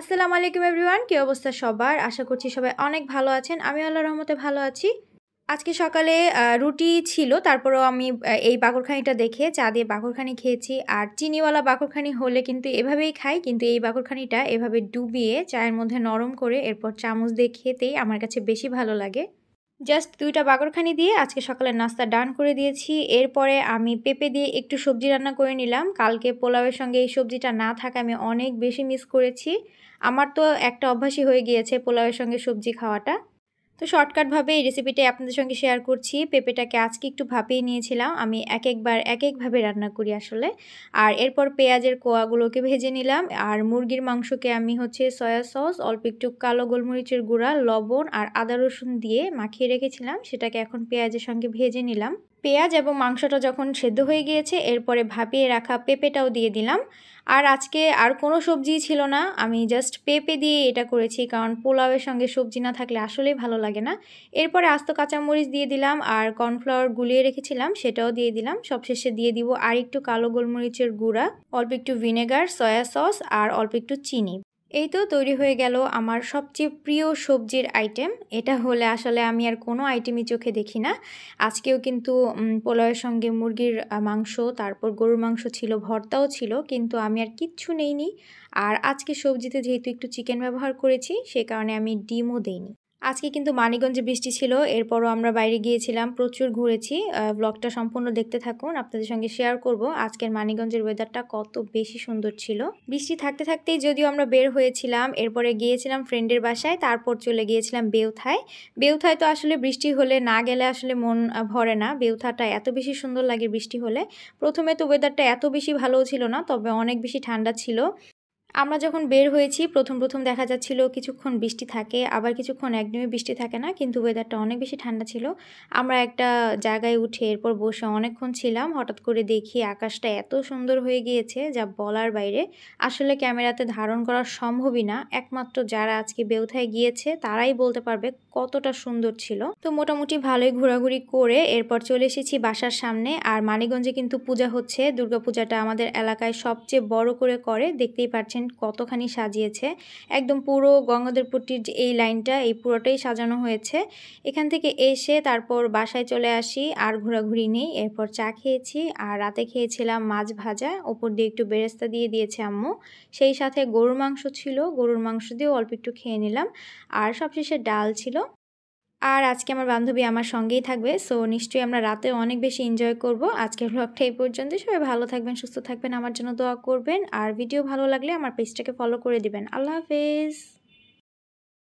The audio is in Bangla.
আসসালামু আলাইকুম এভরিওয়ান কী অবস্থা সবার আশা করছি সবাই অনেক ভালো আছেন আমি আল্লাহ রহমতে ভালো আছি আজকে সকালে রুটি ছিল তারপরেও আমি এই বাকরখানিটা দেখে চা দিয়ে বাকরখানি খেয়েছি আর চিনিওয়ালা বাকরখানি হলে কিন্তু এভাবেই খাই কিন্তু এই বাকরখানিটা এভাবে ডুবিয়ে চায়ের মধ্যে নরম করে এরপর চামচ দিয়ে খেতেই আমার কাছে বেশি ভালো লাগে জাস্ট দুইটা বাগরখানি দিয়ে আজকে সকালে নাস্তা ডান করে দিয়েছি এরপরে আমি পেঁপে দিয়ে একটু সবজি রান্না করে নিলাম কালকে পোলাওয়ের সঙ্গে এই সবজিটা না থাকা আমি অনেক বেশি মিস করেছি আমার তো একটা অভ্যাসই হয়ে গিয়েছে পোলাওয়ের সঙ্গে সবজি খাওয়াটা তো শর্টকাটভাবে এই রেসিপিটাই আপনাদের সঙ্গে শেয়ার করছি পেঁপেটাকে আজকে একটু ভাপিয়ে নিয়েছিলাম আমি এক একবার এক একভাবে রান্না করি আসলে আর এরপর পেঁয়াজের কোয়াগুলোকে ভেজে নিলাম আর মুরগির মাংসকে আমি হচ্ছে সয়া সস অল্প একটু কালো গোলমরিচের গুঁড়া লবণ আর আদা রসুন দিয়ে মাখিয়ে রেখেছিলাম সেটাকে এখন পেঁয়াজের সঙ্গে ভেজে নিলাম পেঁয়াজ এবং মাংসটা যখন সেদ্ধ হয়ে গিয়েছে এরপরে ভাপিয়ে রাখা পেঁপেটাও দিয়ে দিলাম আর আজকে আর কোনো সবজি ছিল না আমি জাস্ট পেঁপে দিয়ে এটা করেছি কারণ পোলাওয়ের সঙ্গে সবজি না থাকলে আসলেই ভালো লাগে না এরপরে আস্ত কাঁচামরিচ দিয়ে দিলাম আর কর্নফ্লাওয়ার গুলিয়ে রেখেছিলাম সেটাও দিয়ে দিলাম সবশেষে দিয়ে দিব আর একটু কালো গোলমরিচের গুঁড়া অল্প একটু ভিনেগার সয়া সস আর অল্প একটু চিনি এই তো তৈরি হয়ে গেল আমার সবচেয়ে প্রিয় সবজির আইটেম এটা হলে আসলে আমি আর কোনো আইটেমই চোখে দেখি না আজকেও কিন্তু পোলয়ের সঙ্গে মুরগির মাংস তারপর গরুর মাংস ছিল ভর্তাও ছিল কিন্তু আমি আর কিচ্ছু নেইনি আর আজকে সবজিতে যেহেতু একটু চিকেন ব্যবহার করেছি সে কারণে আমি ডিমও দেইনি আজকে কিন্তু মানিগঞ্জে বৃষ্টি ছিল এরপরও আমরা বাইরে গিয়েছিলাম প্রচুর ঘুরেছি ব্লগটা সম্পূর্ণ দেখতে থাকুন আপনাদের সঙ্গে শেয়ার করব আজকের মানিগঞ্জের ওয়েদারটা কত বেশি সুন্দর ছিল বৃষ্টি থাকতে থাকতেই যদিও আমরা বের হয়েছিলাম এরপরে গিয়েছিলাম ফ্রেন্ডের বাসায় তারপর চলে গিয়েছিলাম বেউথায় বেউথায় তো আসলে বৃষ্টি হলে না গেলে আসলে মন ভরে না বেউথাটা এত বেশি সুন্দর লাগে বৃষ্টি হলে প্রথমে তো ওয়েদারটা এত বেশি ভালো ছিল না তবে অনেক বেশি ঠান্ডা ছিল আমরা যখন বের হয়েছি প্রথম প্রথম দেখা যাচ্ছিল কিছুক্ষণ বৃষ্টি থাকে আবার কিছুক্ষণ একদমই বৃষ্টি থাকে না কিন্তু ওয়েদারটা অনেক বেশি ঠান্ডা ছিল আমরা একটা জায়গায় উঠে এরপর বসে অনেকক্ষণ ছিলাম হঠাৎ করে দেখি আকাশটা এত সুন্দর হয়ে গিয়েছে যা বলার বাইরে আসলে ক্যামেরাতে ধারণ করা সম্ভবই না একমাত্র যারা আজকে বেউথায় গিয়েছে তারাই বলতে পারবে কতটা সুন্দর ছিল তো মোটামুটি ভালোই ঘোরাঘুরি করে এরপর চলে এসেছি বাসার সামনে আর মানিগঞ্জে কিন্তু পূজা হচ্ছে দুর্গাপূজাটা আমাদের এলাকায় সবচেয়ে বড় করে করে দেখতেই পাচ্ছেন কতখানি সাজিয়েছে একদম পুরো গঙ্গাধরপুরটির এই লাইনটা এই পুরোটাই সাজানো হয়েছে এখান থেকে এসে তারপর বাসায় চলে আসি আর ঘোরাঘুরি নেই এরপর চা খেয়েছি আর রাতে খেয়েছিলাম মাছ ভাজা ওপর দিয়ে একটু বেরেস্তা দিয়ে দিয়েছে আম্মু সেই সাথে গরুর মাংস ছিল গরুর মাংস দিয়েও অল্প একটু খেয়ে নিলাম আর সবশেষে ডাল ছিল আর আজকে আমার বান্ধবী আমার সঙ্গেই থাকবে সো নিশ্চয়ই আমরা রাতে অনেক বেশি এনজয় করব আজকের ব্লগটা এই পর্যন্ত সবাই ভালো থাকবেন সুস্থ থাকবেন আমার জন্য দোয়া করবেন আর ভিডিও ভালো লাগলে আমার পেজটাকে ফলো করে দিবেন আল্লাহ হাফেজ